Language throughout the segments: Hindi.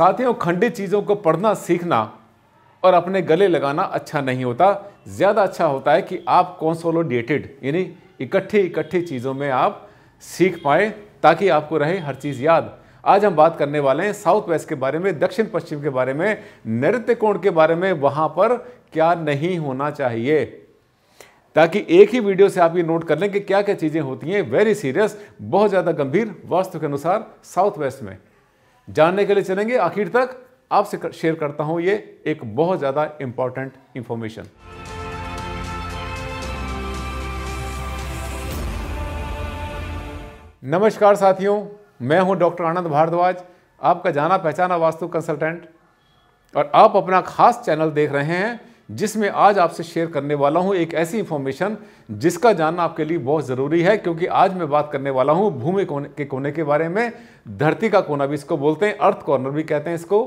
साथियों खंडित चीज़ों को पढ़ना सीखना और अपने गले लगाना अच्छा नहीं होता ज़्यादा अच्छा होता है कि आप कॉन्सोलोडेटेड यानी इकट्ठे इकट्ठे चीज़ों में आप सीख पाएँ ताकि आपको रहे हर चीज़ याद आज हम बात करने वाले हैं साउथ वेस्ट के बारे में दक्षिण पश्चिम के बारे में नृत्य कोण के बारे में वहाँ पर क्या नहीं होना चाहिए ताकि एक ही वीडियो से आप ये नोट कर लें कि क्या क्या चीज़ें होती हैं वेरी सीरियस बहुत ज़्यादा गंभीर वास्तु के अनुसार साउथ वेस्ट में जानने के लिए चलेंगे आखिर तक आपसे कर, शेयर करता हूं ये एक बहुत ज़्यादा इंपॉर्टेंट इंफॉर्मेशन नमस्कार साथियों मैं हूं डॉक्टर आनंद भारद्वाज आपका जाना पहचाना वास्तु कंसल्टेंट और आप अपना खास चैनल देख रहे हैं जिसमें आज आपसे शेयर करने वाला हूं एक ऐसी इंफॉर्मेशन जिसका जानना आपके लिए बहुत ज़रूरी है क्योंकि आज मैं बात करने वाला हूं भूमि कोने के कोने के बारे में धरती का कोना भी इसको बोलते हैं अर्थ कॉर्नर भी कहते हैं इसको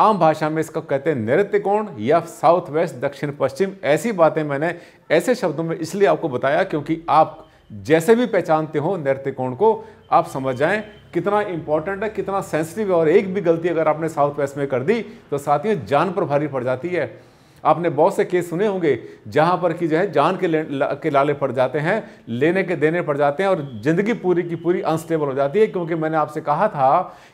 आम भाषा में इसको कहते हैं नृत्य कोण या साउथ वेस्ट दक्षिण पश्चिम ऐसी बातें मैंने ऐसे शब्दों में इसलिए आपको बताया क्योंकि आप जैसे भी पहचानते हो नृत्य कोण को आप समझ जाएं कितना इंपॉर्टेंट है कितना सेंसिटिव है और एक भी गलती अगर आपने साउथ वेस्ट में कर दी तो साथियों जान पर भारी पड़ जाती है आपने बहुत से केस सुने होंगे जहाँ पर कि जो है जान के ला, के लाले पड़ जाते हैं लेने के देने पड़ जाते हैं और ज़िंदगी पूरी की पूरी अनस्टेबल हो जाती है क्योंकि मैंने आपसे कहा था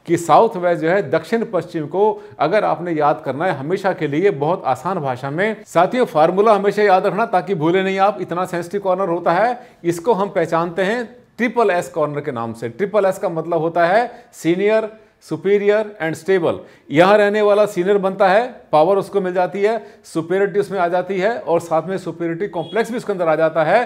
कि साउथ वेस्ट जो है दक्षिण पश्चिम को अगर आपने याद करना है हमेशा के लिए बहुत आसान भाषा में साथियों फार्मूला हमेशा याद रखना ताकि भूले नहीं आप इतना सेंसिटिव कॉर्नर होता है इसको हम पहचानते हैं ट्रिपल एस कॉर्नर के नाम से ट्रिपल एस का मतलब होता है सीनियर सुपीरियर एंड स्टेबल यहाँ रहने वाला सीनियर बनता है पावर उसको मिल जाती है सुपेरिटी उसमें आ जाती है और साथ में सुपेरिटी कॉम्प्लेक्स भी उसके अंदर आ जाता है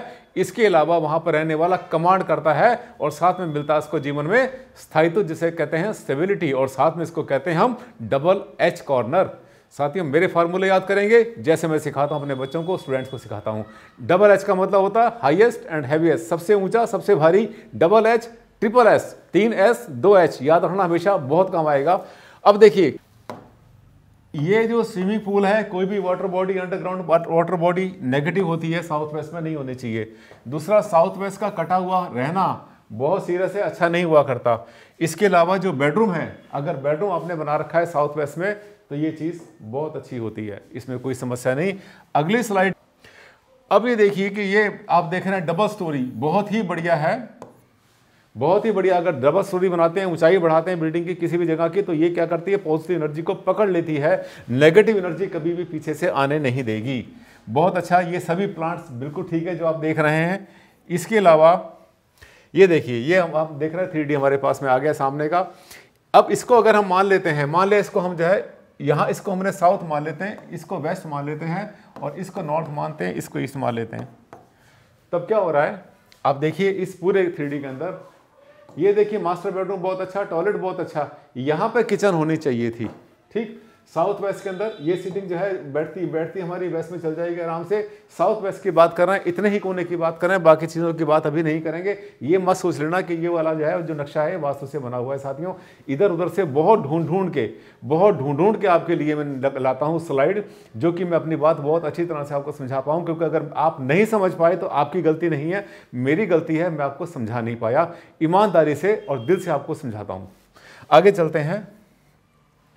इसके अलावा वहाँ पर रहने वाला कमांड करता है और साथ में मिलता है उसको जीवन में स्थायित्व जिसे कहते हैं स्टेबिलिटी और साथ में इसको कहते हैं हम डबल एच कॉर्नर साथियों मेरे फार्मूले याद करेंगे जैसे मैं सिखाता हूँ अपने बच्चों को स्टूडेंट्स को सिखाता हूँ डबल एच का मतलब होता है हाईएस्ट एंड हैवीएस्ट सबसे ऊंचा सबसे भारी डबल एच ट्रिपल एस तीन एस दो एच याद रखना हमेशा बहुत काम आएगा अब देखिए ये जो स्विमिंग पूल है कोई भी water body underground water body negative होती है साउथ वेस्ट में नहीं होनी चाहिए दूसरा साउथ वेस्ट का कटा हुआ रहना बहुत सीरियस है अच्छा नहीं हुआ करता इसके अलावा जो बेडरूम है अगर बेडरूम आपने बना रखा है साउथ वेस्ट में तो ये चीज़ बहुत अच्छी होती है इसमें कोई समस्या नहीं अगली स्लाइड अब ये देखिए कि ये आप देख रहे हैं डबल स्टोरी बहुत ही बढ़िया है बहुत ही बढ़िया अगर डबल स्टोरी बनाते हैं ऊंचाई बढ़ाते हैं बिल्डिंग की किसी भी जगह की तो ये क्या करती है पॉजिटिव एनर्जी को पकड़ लेती है नेगेटिव एनर्जी कभी भी पीछे से आने नहीं देगी बहुत अच्छा ये सभी प्लांट्स बिल्कुल ठीक है जो आप देख रहे हैं इसके अलावा ये देखिए ये हम आप देख रहे हैं थ्री हमारे पास में आ गया सामने का अब इसको अगर हम मान लेते हैं मान लें इसको हम जो है यहाँ इसको हमने साउथ मान लेते हैं इसको वेस्ट मान लेते हैं और इसको नॉर्थ मानते हैं इसको ईस्ट मान लेते हैं तब क्या हो रहा है आप देखिए इस पूरे थ्री के अंदर ये देखिए मास्टर बेडरूम बहुत अच्छा टॉयलेट बहुत अच्छा यहाँ पे किचन होनी चाहिए थी ठीक साउथ वेस्ट के अंदर ये सीटिंग जो है बैठती बैठती हमारी वेस्ट में चल जाएगी आराम से साउथ वेस्ट की बात कर रहे हैं इतने ही कोने की बात कर रहे हैं बाकी चीज़ों की बात अभी नहीं करेंगे ये मत सोच लेना कि ये वाला जो है जो नक्शा है वास्तु से बना हुआ है साथियों इधर उधर से बहुत ढूंढ ढूंढ के बहुत ढूंढ ढूंढ के आपके लिए मैं लाता हूँ स्लाइड जो कि मैं अपनी बात बहुत अच्छी तरह से आपको समझा पाऊँ क्योंकि अगर आप नहीं समझ पाए तो आपकी गलती नहीं है मेरी गलती है मैं आपको समझा नहीं पाया ईमानदारी से और दिल से आपको समझाता हूँ आगे चलते हैं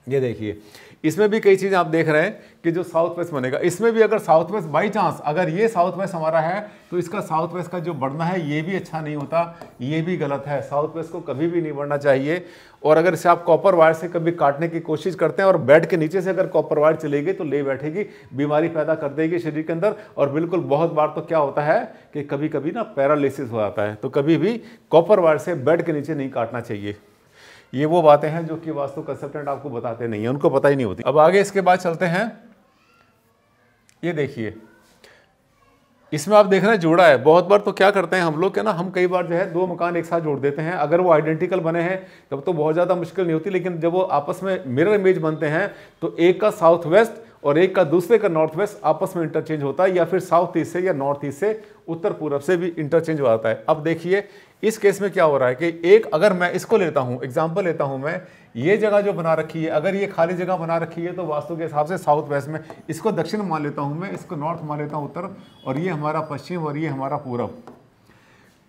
ये देखिए इसमें भी कई चीज़ें आप देख रहे हैं कि जो साउथ वेस्ट बनेगा इसमें भी अगर साउथ वेस्ट बाई चांस अगर ये साउथ वेस्ट हमारा है तो इसका साउथ वेस्ट का जो बढ़ना है ये भी अच्छा नहीं होता ये भी गलत है साउथ वेस्ट को कभी भी नहीं बढ़ना चाहिए और अगर इसे आप कॉपर वायर से कभी काटने की कोशिश करते हैं और बेड के नीचे से अगर कॉपर वायर चली गई तो ले बैठेगी बीमारी पैदा कर देगी शरीर के अंदर और बिल्कुल बहुत बार तो क्या होता है कि कभी कभी ना पैरालिसिस हो जाता है तो कभी भी कॉपर वायर से बेड के नीचे नहीं काटना चाहिए ये वो बातें हैं जो कि वास्तु कंसल्टेंट आपको बताते नहीं है उनको पता ही नहीं होती अब आगे इसके बाद चलते हैं ये देखिए इसमें आप देख रहे हैं जोड़ा है बहुत बार तो क्या करते हैं हम लोग क्या ना हम कई बार जो है दो मकान एक साथ जोड़ देते हैं अगर वो आइडेंटिकल बने हैं तब तो बहुत ज़्यादा मुश्किल नहीं होती लेकिन जब वो आपस में मिरर इमेज बनते हैं तो एक का साउथ वेस्ट और एक का दूसरे का नॉर्थ वेस्ट आपस में इंटरचेंज होता है या फिर साउथ ईस्ट से या नॉर्थ ईस्ट से उत्तर पूर्व से भी इंटरचेंज हो जाता है अब देखिए इस केस में क्या हो रहा है कि एक अगर मैं इसको लेता हूँ एग्जाम्पल लेता हूँ मैं ये जगह जो बना रखी है अगर ये खाली जगह बना रखी है तो वास्तु के हिसाब से साउथ वेस्ट में इसको दक्षिण मान लेता हूँ मैं इसको नॉर्थ मान लेता हूँ उत्तर और ये हमारा पश्चिम और ये हमारा पूर्व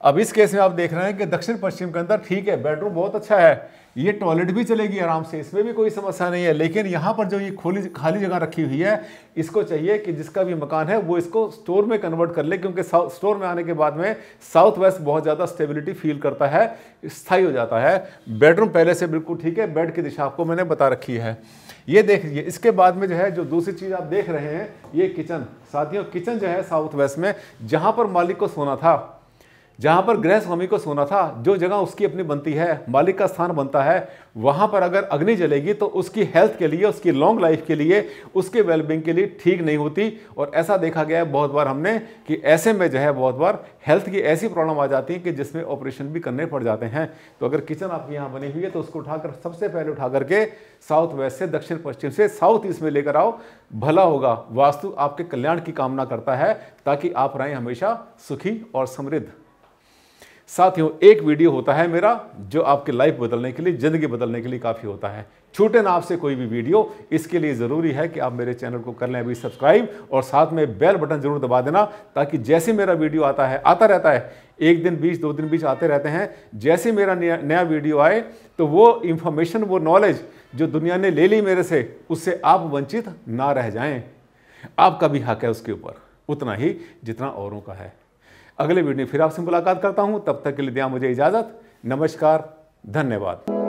अब इस केस में आप देख रहे हैं कि दक्षिण पश्चिम के अंदर ठीक है बेडरूम बहुत अच्छा है ये टॉयलेट भी चलेगी आराम से इसमें भी कोई समस्या नहीं है लेकिन यहाँ पर जो ये खोली खाली जगह रखी हुई है इसको चाहिए कि जिसका भी मकान है वो इसको स्टोर में कन्वर्ट कर ले क्योंकि स्टोर में आने के बाद में साउथ वेस्ट बहुत ज़्यादा स्टेबिलिटी फील करता है स्थाई हो जाता है बेडरूम पहले से बिल्कुल ठीक है बेड की दिशा आपको मैंने बता रखी है ये देख लीजिए इसके बाद में जो है जो दूसरी चीज़ आप देख रहे हैं ये किचन साथियों किचन जो है साउथ वेस्ट में जहाँ पर मालिक को सोना था जहाँ पर गृह स्वामी को सोना था जो जगह उसकी अपनी बनती है मालिक का स्थान बनता है वहाँ पर अगर अग्नि जलेगी तो उसकी हेल्थ के लिए उसकी लॉन्ग लाइफ के लिए उसके वेलबींग के लिए ठीक नहीं होती और ऐसा देखा गया है बहुत बार हमने कि ऐसे में जो है बहुत बार हेल्थ की ऐसी प्रॉब्लम आ जाती है कि जिसमें ऑपरेशन भी करने पड़ जाते हैं तो अगर किचन आपकी यहाँ बनी हुई है तो उसको उठाकर सबसे पहले उठा करके साउथ वेस्ट से दक्षिण पश्चिम से साउथ ईस्ट में लेकर आओ भला होगा वास्तु आपके कल्याण की कामना करता है ताकि आप रहें हमेशा सुखी और समृद्ध साथियों एक वीडियो होता है मेरा जो आपके लाइफ बदलने के लिए ज़िंदगी बदलने के लिए काफ़ी होता है छूटे ना आपसे कोई भी वीडियो इसके लिए ज़रूरी है कि आप मेरे चैनल को कर लें अभी सब्सक्राइब और साथ में बेल बटन ज़रूर दबा देना ताकि जैसे मेरा वीडियो आता है आता रहता है एक दिन बीच दो दिन बीच आते रहते हैं जैसे मेरा नया नया वीडियो आए तो वो इंफॉर्मेशन वो नॉलेज जो दुनिया ने ले ली मेरे से उससे आप वंचित ना रह जाएं आपका भी हक है उसके ऊपर उतना ही जितना औरों का है अगले वीडियो में फिर आपसे मुलाकात करता हूँ तब तक के लिए दिया मुझे इजाज़त नमस्कार धन्यवाद